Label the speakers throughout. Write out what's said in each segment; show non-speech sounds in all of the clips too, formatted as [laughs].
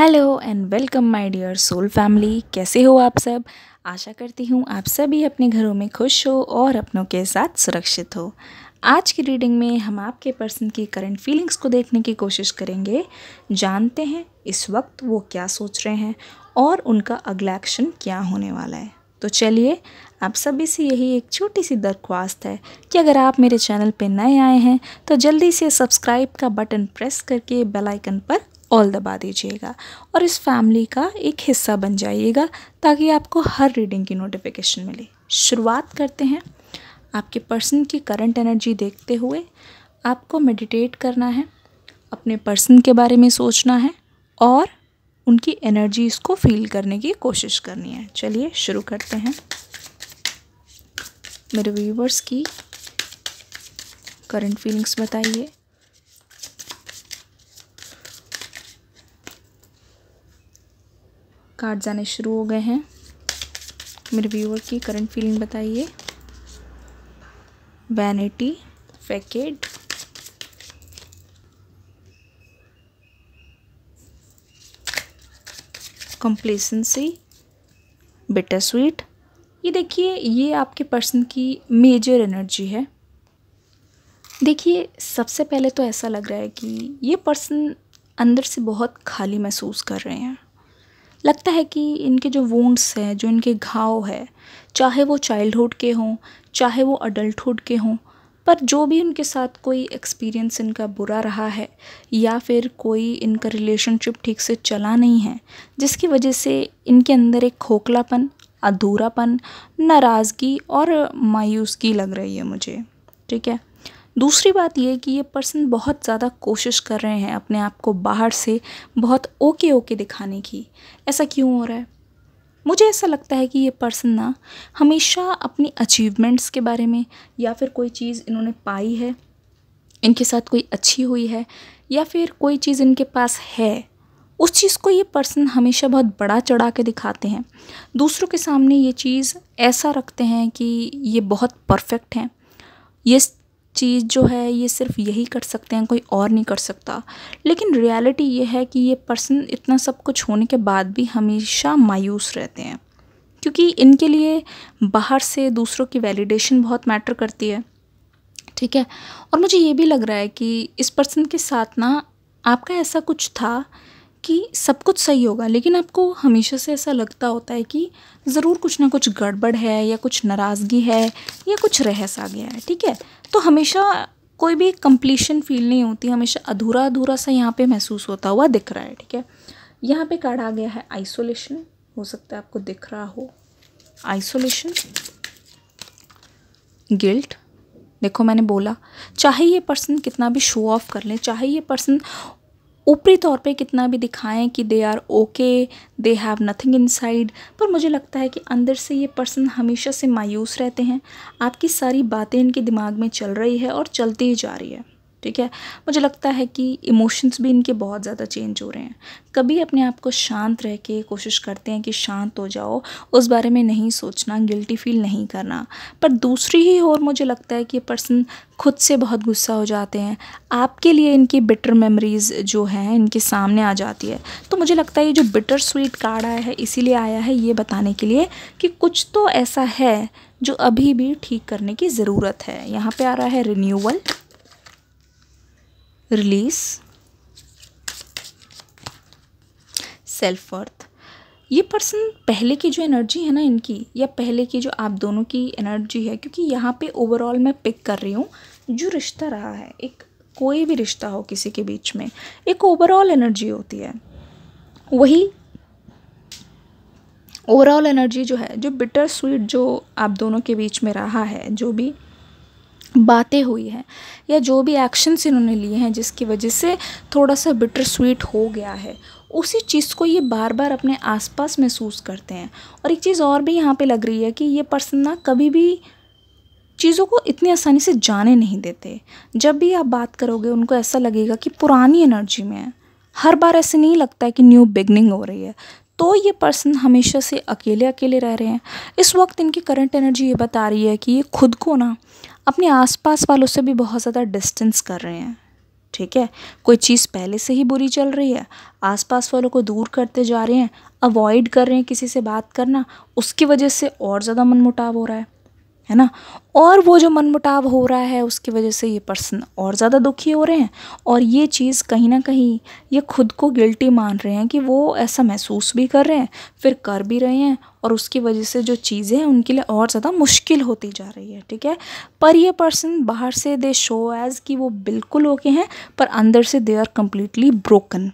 Speaker 1: hello and welcome my dear soul family कैसे हो आप सब आशा करती हूँ आप सभी अपने घरों में खुश हो और अपनों के साथ सुरक्षित हो आज की रीडिंग में हम आपके पर्सन की करंट फीलिंग्स को देखने की कोशिश करेंगे जानते हैं इस वक्त वो क्या सोच रहे हैं और उनका अगला एक्शन क्या होने वाला है तो चलिए आप सभी से यही एक छोटी सी दरख्वास्त है कि अगर आप मेरे चैनल पर नए आए हैं तो जल्दी से सब्सक्राइब का बटन प्रेस करके बेलाइकन पर ऑल दबा दीजिएगा और इस फैमिली का एक हिस्सा बन जाइएगा ताकि आपको हर रीडिंग की नोटिफिकेशन मिले शुरुआत करते हैं आपके पर्सन की करंट एनर्जी देखते हुए आपको मेडिटेट करना है अपने पर्सन के बारे में सोचना है और उनकी एनर्जी इसको फील करने की कोशिश करनी है चलिए शुरू करते हैं मेरे व्यूवर्स की करंट फीलिंग्स बताइए कार्ड जाने शुरू हो गए हैं मेरे व्यूअर की करंट फीलिंग बताइए vanity facade complacency bittersweet ये देखिए ये आपके पर्सन की मेजर एनर्जी है देखिए सबसे पहले तो ऐसा लग रहा है कि ये पर्सन अंदर से बहुत खाली महसूस कर रहे हैं लगता है कि इनके जो वोंड्स हैं जो इनके घाव है चाहे वो चाइल्डहुड के हों चाहे वो अडल्टहुड के हों पर जो भी उनके साथ कोई एक्सपीरियंस इनका बुरा रहा है या फिर कोई इनका रिलेशनशिप ठीक से चला नहीं है जिसकी वजह से इनके अंदर एक खोखलापन अधूरापन नाराज़गी और मायूसगी लग रही है मुझे ठीक है दूसरी बात यह कि ये पर्सन बहुत ज़्यादा कोशिश कर रहे हैं अपने आप को बाहर से बहुत ओके ओके दिखाने की ऐसा क्यों हो रहा है मुझे ऐसा लगता है कि ये पर्सन ना हमेशा अपनी अचीवमेंट्स के बारे में या फिर कोई चीज़ इन्होंने पाई है इनके साथ कोई अच्छी हुई है या फिर कोई चीज़ इनके पास है उस चीज़ को ये पर्सन हमेशा बहुत बड़ा चढ़ा के दिखाते हैं दूसरों के सामने ये चीज़ ऐसा रखते हैं कि ये बहुत परफेक्ट हैं ये चीज़ जो है ये सिर्फ यही कर सकते हैं कोई और नहीं कर सकता लेकिन रियलिटी ये है कि ये पर्सन इतना सब कुछ होने के बाद भी हमेशा मायूस रहते हैं क्योंकि इनके लिए बाहर से दूसरों की वैलिडेशन बहुत मैटर करती है ठीक है और मुझे ये भी लग रहा है कि इस पर्सन के साथ ना आपका ऐसा कुछ था कि सब कुछ सही होगा लेकिन आपको हमेशा से ऐसा लगता होता है कि ज़रूर कुछ ना कुछ गड़बड़ है या कुछ नाराज़गी है या कुछ रहस आ गया है ठीक है तो हमेशा कोई भी कंप्लीशन फील नहीं होती हमेशा अधूरा अधूरा सा यहाँ पे महसूस होता हुआ दिख रहा है ठीक है यहाँ पे कार्ड आ गया है आइसोलेशन हो सकता है आपको दिख रहा हो आइसोलेशन गिल्ट देखो मैंने बोला चाहे ये पर्सन कितना भी शो ऑफ कर ले चाहे ये पर्सन ऊपरी तौर पे कितना भी दिखाएं कि they are okay they have nothing inside पर मुझे लगता है कि अंदर से ये पर्सन हमेशा से मायूस रहते हैं आपकी सारी बातें इनके दिमाग में चल रही है और चलती ही जा रही है ठीक है मुझे लगता है कि इमोशंस भी इनके बहुत ज़्यादा चेंज हो रहे हैं कभी अपने आप को शांत रह के कोशिश करते हैं कि शांत हो जाओ उस बारे में नहीं सोचना गिल्टी फील नहीं करना पर दूसरी ही ओर मुझे लगता है कि ये पर्सन खुद से बहुत गुस्सा हो जाते हैं आपके लिए इनकी बिटर मेमोरीज़ जो हैं इनके सामने आ जाती है तो मुझे लगता है ये जो बिटर स्वीट कार्ड आया है इसीलिए आया है ये बताने के लिए कि कुछ तो ऐसा है जो अभी भी ठीक करने की ज़रूरत है यहाँ पर आ रहा है रिन्यूअल रिलीज सेल्फ वर्थ ये पर्सन पहले की जो एनर्जी है ना इनकी या पहले की जो आप दोनों की एनर्जी है क्योंकि यहाँ पे ओवरऑल मैं पिक कर रही हूँ जो रिश्ता रहा है एक कोई भी रिश्ता हो किसी के बीच में एक ओवरऑल एनर्जी होती है वही ओवरऑल एनर्जी जो है जो बिटर स्वीट जो आप दोनों के बीच में रहा है जो भी बातें हुई हैं या जो भी एक्शंस इन्होंने लिए हैं जिसकी वजह से थोड़ा सा बिटर स्वीट हो गया है उसी चीज़ को ये बार बार अपने आसपास महसूस करते हैं और एक चीज़ और भी यहाँ पे लग रही है कि ये पर्सन ना कभी भी चीज़ों को इतनी आसानी से जाने नहीं देते जब भी आप बात करोगे उनको ऐसा लगेगा कि पुरानी एनर्जी में है हर बार ऐसे नहीं लगता है कि न्यू बिगनिंग हो रही है तो ये पर्सन हमेशा से अकेले अकेले रह रहे हैं इस वक्त इनकी करंट एनर्जी ये बता रही है कि ये खुद को ना अपने आसपास वालों से भी बहुत ज़्यादा डिस्टेंस कर रहे हैं ठीक है कोई चीज़ पहले से ही बुरी चल रही है आसपास वालों को दूर करते जा रहे हैं अवॉइड कर रहे हैं किसी से बात करना उसकी वजह से और ज़्यादा मनमुटाव हो रहा है है ना और वो जो मनमुटाव हो रहा है उसकी वजह से ये पर्सन और ज़्यादा दुखी हो रहे हैं और ये चीज़ कहीं ना कहीं ये खुद को गिल्टी मान रहे हैं कि वो ऐसा महसूस भी कर रहे हैं फिर कर भी रहे हैं और उसकी वजह से जो चीज़ें हैं उनके लिए और ज़्यादा मुश्किल होती जा रही है ठीक है पर ये पर्सन बाहर से दे शो एज़ कि वो बिल्कुल ओके हैं पर अंदर से दे आर कम्प्लीटली ब्रोकन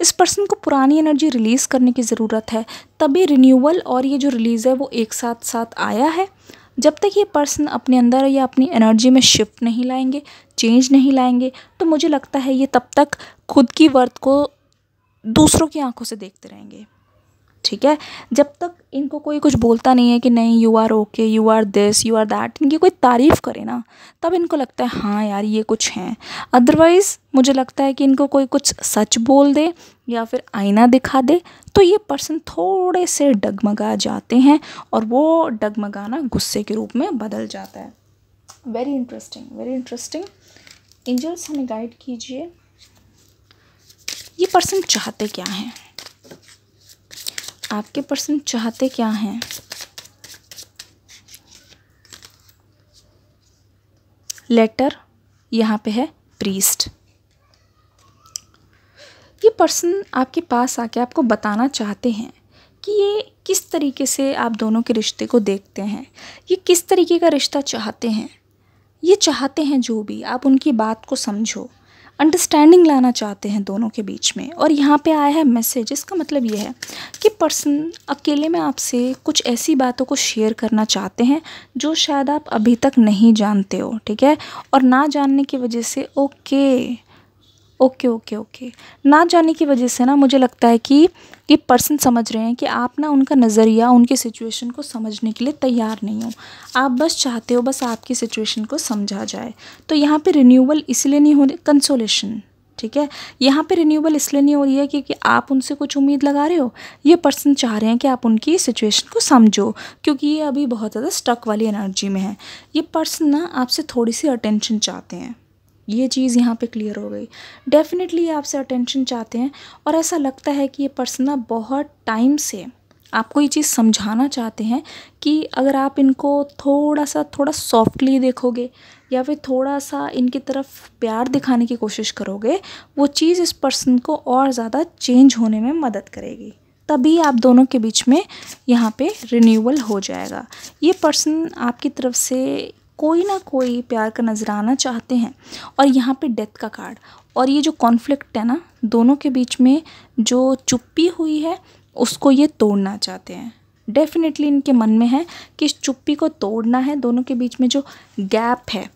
Speaker 1: इस पर्सन को पुरानी एनर्जी रिलीज़ करने की ज़रूरत है तभी रिन्यूअल और ये जो रिलीज़ है वो एक साथ साथ आया है जब तक ये पर्सन अपने अंदर या अपनी एनर्जी में शिफ्ट नहीं लाएंगे चेंज नहीं लाएंगे तो मुझे लगता है ये तब तक खुद की वर्थ को दूसरों की आंखों से देखते रहेंगे ठीक है जब तक इनको कोई कुछ बोलता नहीं है कि नहीं you are okay you are this you are that इनकी कोई तारीफ़ करे ना तब इनको लगता है हाँ यार ये कुछ हैं अदरवाइज़ मुझे लगता है कि इनको कोई कुछ सच बोल दे या फिर आईना दिखा दे तो ये पर्सन थोड़े से डगमगा जाते हैं और वो डगमगाना गुस्से के रूप में बदल जाता है very interesting very interesting angels हमें गाइड कीजिए ये पर्सन चाहते क्या हैं आपके पर्सन चाहते क्या हैं लेटर यहाँ पे है प्रीस्ट ये पर्सन आपके पास आके आपको बताना चाहते हैं कि ये किस तरीके से आप दोनों के रिश्ते को देखते हैं ये किस तरीके का रिश्ता चाहते हैं ये चाहते हैं जो भी आप उनकी बात को समझो अंडरस्टैंडिंग लाना चाहते हैं दोनों के बीच में और यहाँ पे आया है मैसेज इसका मतलब ये है कि पर्सन अकेले में आपसे कुछ ऐसी बातों को शेयर करना चाहते हैं जो शायद आप अभी तक नहीं जानते हो ठीक है और ना जानने की वजह से ओके ओके ओके ओके ना जाने की वजह से ना मुझे लगता है कि ये पर्सन समझ रहे हैं कि आप ना उनका नज़रिया उनके सिचुएशन को समझने के लिए तैयार नहीं हो आप बस चाहते हो बस आपकी सिचुएशन को समझा जाए तो यहाँ पे रिन्यूअल इसलिए नहीं हो रही कंसोलेशन ठीक है यहाँ पे रिन्यूअल इसलिए नहीं हो रही है क्योंकि आप उनसे कुछ उम्मीद लगा रहे हो ये पर्सन चाह रहे हैं कि आप उनकी सिचुएशन को समझो क्योंकि ये अभी बहुत ज़्यादा स्टक वाली एनर्जी में है ये पर्सन ना आपसे थोड़ी सी अटेंशन चाहते हैं ये चीज़ यहाँ पे क्लियर हो गई डेफिनेटली ये आपसे अटेंशन चाहते हैं और ऐसा लगता है कि ये पर्सन बहुत टाइम से आपको ये चीज़ समझाना चाहते हैं कि अगर आप इनको थोड़ा सा थोड़ा सॉफ्टली देखोगे या फिर थोड़ा सा इनकी तरफ प्यार दिखाने की कोशिश करोगे वो चीज़ इस पर्सन को और ज़्यादा चेंज होने में मदद करेगी तभी आप दोनों के बीच में यहाँ पे रिन्यूअल हो जाएगा ये पर्सन आपकी तरफ से कोई ना कोई प्यार का नजराना चाहते हैं और यहाँ पे डेथ का कार्ड और ये जो कॉन्फ्लिक्ट है ना दोनों के बीच में जो चुप्पी हुई है उसको ये तोड़ना चाहते हैं डेफिनेटली इनके मन में है कि इस चुप्पी को तोड़ना है दोनों के बीच में जो गैप है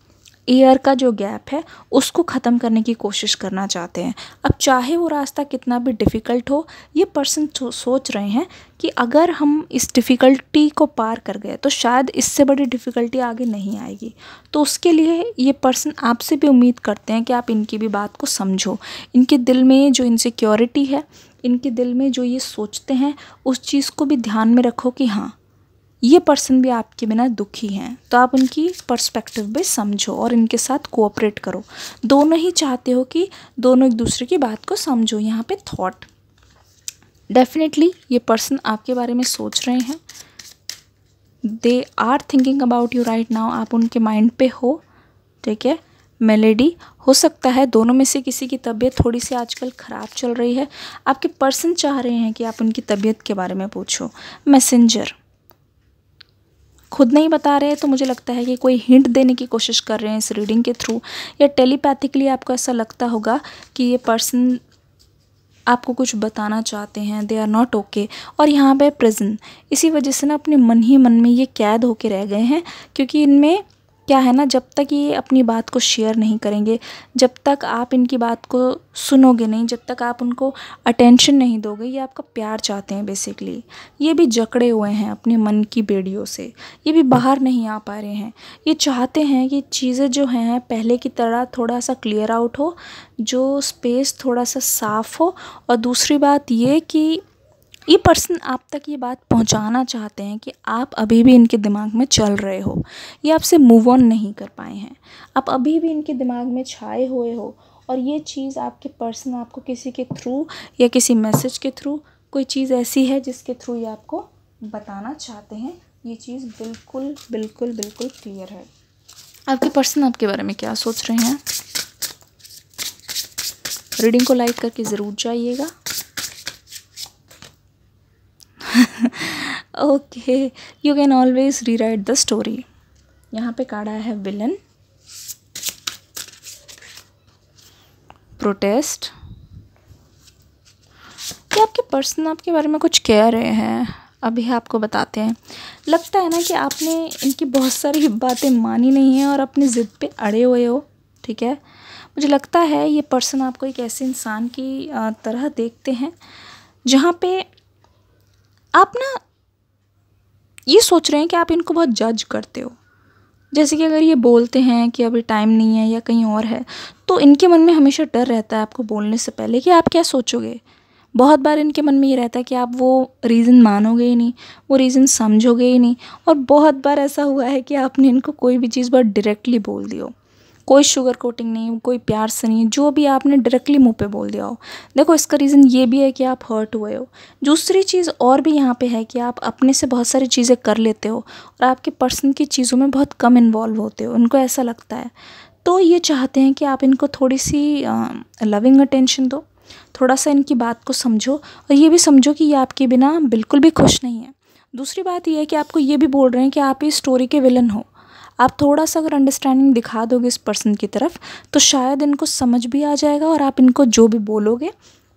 Speaker 1: एयर का जो गैप है उसको ख़त्म करने की कोशिश करना चाहते हैं अब चाहे वो रास्ता कितना भी डिफ़िकल्ट हो ये पर्सन सोच रहे हैं कि अगर हम इस डिफ़िकल्टी को पार कर गए तो शायद इससे बड़ी डिफ़िकल्टी आगे नहीं आएगी तो उसके लिए ये पर्सन आपसे भी उम्मीद करते हैं कि आप इनकी भी बात को समझो इनके दिल में जो इनसिक्योरिटी है इनके दिल में जो ये सोचते हैं उस चीज़ को भी ध्यान में रखो कि हाँ ये पर्सन भी आपके बिना दुखी हैं तो आप उनकी पर्सपेक्टिव भी समझो और इनके साथ कोऑपरेट करो दोनों ही चाहते हो कि दोनों एक दूसरे की बात को समझो यहाँ पे थॉट डेफिनेटली ये पर्सन आपके बारे में सोच रहे हैं they are thinking about you right now आप उनके माइंड पे हो ठीक है मेलेडी हो सकता है दोनों में से किसी की तबीयत थोड़ी सी आजकल ख़राब चल रही है आपके पर्सन चाह रहे हैं कि आप उनकी तबीयत के बारे में पूछो मैसेंजर खुद नहीं बता रहे हैं तो मुझे लगता है कि कोई हिंट देने की कोशिश कर रहे हैं इस रीडिंग के थ्रू या टेलीपैथिकली आपको ऐसा लगता होगा कि ये पर्सन आपको कुछ बताना चाहते हैं दे आर नॉट ओके और यहाँ पर प्रेजेंट इसी वजह से ना अपने मन ही मन में ये कैद होके रह गए हैं क्योंकि इनमें क्या है ना जब तक ये अपनी बात को शेयर नहीं करेंगे जब तक आप इनकी बात को सुनोगे नहीं जब तक आप उनको अटेंशन नहीं दोगे ये आपका प्यार चाहते हैं बेसिकली ये भी जकड़े हुए हैं अपने मन की बेड़ियों से ये भी बाहर नहीं आ पा रहे हैं ये चाहते हैं कि चीज़ें जो हैं पहले की तरह थोड़ा सा क्लियर आउट हो जो स्पेस थोड़ा सा साफ़ हो और दूसरी बात ये कि ये पर्सन आप तक ये बात पहुंचाना चाहते हैं कि आप अभी भी इनके दिमाग में चल रहे हो ये आपसे मूव ऑन नहीं कर पाए हैं आप अभी भी इनके दिमाग में छाए हुए हो और ये चीज़ आपके पर्सन आपको किसी के थ्रू या किसी मैसेज के थ्रू कोई चीज़ ऐसी है जिसके थ्रू ये आपको बताना चाहते हैं ये चीज़ बिल्कुल बिल्कुल बिल्कुल क्लियर है आपके पर्सन आपके बारे में क्या सोच रहे हैं रीडिंग को लाइक करके ज़रूर जाइएगा okay you can always rewrite the story यहाँ पे काढ़ा है विलन प्रोटेस्ट कि आपके पर्सन आपके बारे में कुछ कह रहे हैं अभी आपको बताते हैं लगता है ना कि आपने इनकी बहुत सारी [laughs] बातें मानी नहीं है और अपनी ज़िद पे अड़े हुए हो ठीक है मुझे लगता है ये पर्सन आपको एक ऐसे इंसान की तरह देखते हैं जहाँ पे आप ना ये सोच रहे हैं कि आप इनको बहुत जज करते हो जैसे कि अगर ये बोलते हैं कि अभी टाइम नहीं है या कहीं और है तो इनके मन में हमेशा डर रहता है आपको बोलने से पहले कि आप क्या सोचोगे बहुत बार इनके मन में ये रहता है कि आप वो रीज़न मानोगे ही नहीं वो रीज़न समझोगे ही नहीं और बहुत बार ऐसा हुआ है कि आपने इनको कोई भी चीज़ बहुत डायरेक्टली बोल दी हो कोई शुगर कोटिंग नहीं कोई प्यार से नहीं जो भी आपने डायरेक्टली मुंह पे बोल दिया हो देखो इसका रीज़न ये भी है कि आप हर्ट हुए हो दूसरी चीज़ और भी यहाँ पे है कि आप अपने से बहुत सारी चीज़ें कर लेते हो और आपके पर्सन की चीज़ों में बहुत कम इन्वॉल्व होते हो उनको ऐसा लगता है तो ये चाहते हैं कि आप इनको थोड़ी सी लविंग अटेंशन दो थोड़ा सा इनकी बात को समझो और ये भी समझो कि ये आपके बिना बिल्कुल भी खुश नहीं है दूसरी बात यह है कि आपको ये भी बोल रहे हैं कि आप इस स्टोरी के विलन हो आप थोड़ा सा अगर अंडरस्टैंडिंग दिखा दोगे इस पर्सन की तरफ तो शायद इनको समझ भी आ जाएगा और आप इनको जो भी बोलोगे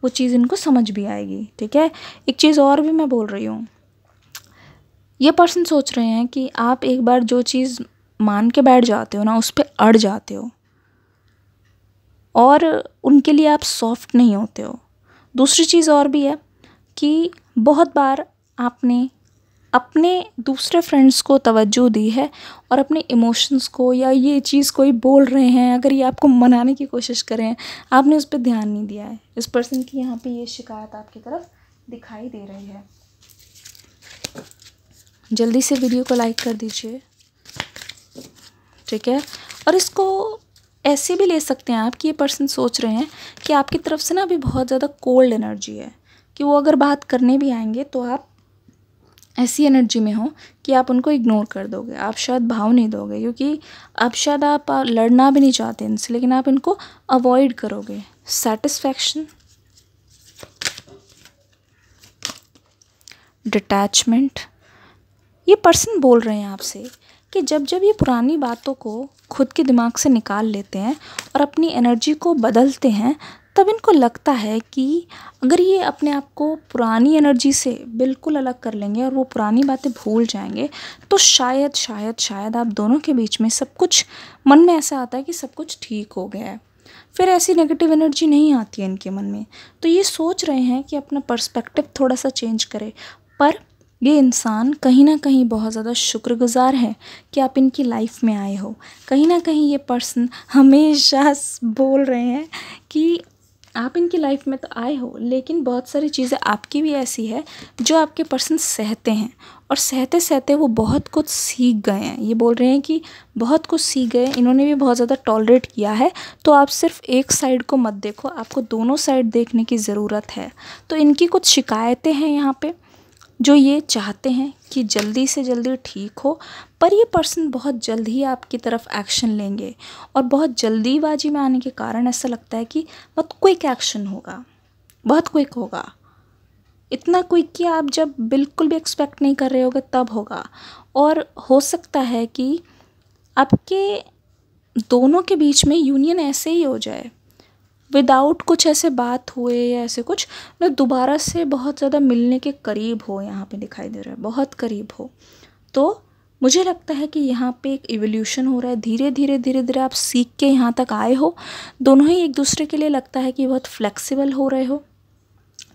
Speaker 1: वो चीज़ इनको समझ भी आएगी ठीक है एक चीज़ और भी मैं बोल रही हूँ ये पर्सन सोच रहे हैं कि आप एक बार जो चीज़ मान के बैठ जाते हो ना उस पर अड़ जाते हो और उनके लिए आप सॉफ्ट नहीं होते हो दूसरी चीज़ और भी है कि बहुत बार आपने अपने दूसरे फ्रेंड्स को तवज्जो दी है और अपने इमोशंस को या ये चीज़ कोई बोल रहे हैं अगर ये आपको मनाने की कोशिश करें आपने उस पर ध्यान नहीं दिया है इस पर्सन की यहाँ पे ये शिकायत आपकी तरफ दिखाई दे रही है जल्दी से वीडियो को लाइक कर दीजिए ठीक है और इसको ऐसे भी ले सकते हैं आप कि ये पर्सन सोच रहे हैं कि आपकी तरफ से ना अभी बहुत ज़्यादा कोल्ड एनर्जी है कि वो अगर बात करने भी आएंगे तो आप ऐसी एनर्जी में हो कि आप उनको इग्नोर कर दोगे आप शायद भाव नहीं दोगे क्योंकि आप शायद आप लड़ना भी नहीं चाहते इनसे लेकिन आप इनको अवॉइड करोगे सेटिस्फैक्शन डिटैचमेंट ये पर्सन बोल रहे हैं आपसे कि जब जब ये पुरानी बातों को खुद के दिमाग से निकाल लेते हैं और अपनी एनर्जी को बदलते हैं तब इनको लगता है कि अगर ये अपने आप को पुरानी एनर्जी से बिल्कुल अलग कर लेंगे और वो पुरानी बातें भूल जाएंगे तो शायद शायद शायद आप दोनों के बीच में सब कुछ मन में ऐसा आता है कि सब कुछ ठीक हो गया है फिर ऐसी नेगेटिव एनर्जी नहीं आती है इनके मन में तो ये सोच रहे हैं कि अपना पर्सपेक्टिव थोड़ा सा चेंज करें पर ये इंसान कहीं ना कहीं बहुत ज़्यादा शुक्रगुजार है कि आप इनकी लाइफ में आए हो कहीं ना कहीं ये पर्सन हमेशा बोल रहे हैं कि आप इनकी लाइफ में तो आए हो लेकिन बहुत सारी चीज़ें आपकी भी ऐसी है जो आपके पर्सन सहते हैं और सहते सहते वो बहुत कुछ सीख गए हैं ये बोल रहे हैं कि बहुत कुछ सीख गए इन्होंने भी बहुत ज़्यादा टॉलरेट किया है तो आप सिर्फ एक साइड को मत देखो आपको दोनों साइड देखने की ज़रूरत है तो इनकी कुछ शिकायतें हैं यहाँ पर जो ये चाहते हैं कि जल्दी से जल्दी ठीक हो पर ये पर्सन बहुत जल्द ही आपकी तरफ एक्शन लेंगे और बहुत जल्दीबाजी में आने के कारण ऐसा लगता है कि बहुत क्विक एक्शन होगा बहुत क्विक होगा इतना क्विक कि आप जब बिल्कुल भी एक्सपेक्ट नहीं कर रहे होगे तब होगा और हो सकता है कि आपके दोनों के बीच में यूनियन ऐसे ही हो जाए विदाउट कुछ ऐसे बात हुए या ऐसे कुछ ना दोबारा से बहुत ज़्यादा मिलने के करीब हो यहाँ पे दिखाई दे रहा है बहुत करीब हो तो मुझे लगता है कि यहाँ पे एक इवोल्यूशन हो रहा है धीरे धीरे धीरे धीरे आप सीख के यहाँ तक आए हो दोनों ही एक दूसरे के लिए लगता है कि बहुत फ्लेक्सिबल हो रहे हो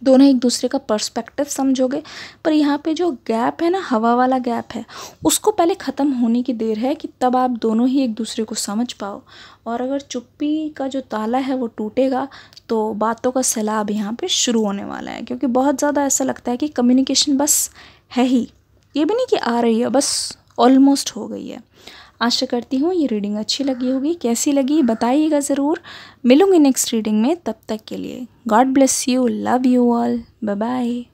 Speaker 1: दोनों एक दूसरे का पर्सपेक्टिव समझोगे पर यहाँ पे जो गैप है ना हवा वाला गैप है उसको पहले ख़त्म होने की देर है कि तब आप दोनों ही एक दूसरे को समझ पाओ और अगर चुप्पी का जो ताला है वो टूटेगा तो बातों का सैलाब यहाँ पे शुरू होने वाला है क्योंकि बहुत ज़्यादा ऐसा लगता है कि कम्युनिकेशन बस है ही ये भी नहीं कि आ रही है बस ऑलमोस्ट हो गई है आशा करती हूँ ये रीडिंग अच्छी लगी होगी कैसी लगी बताइएगा ज़रूर मिलूँगी नेक्स्ट रीडिंग में तब तक के लिए God bless you love you all bye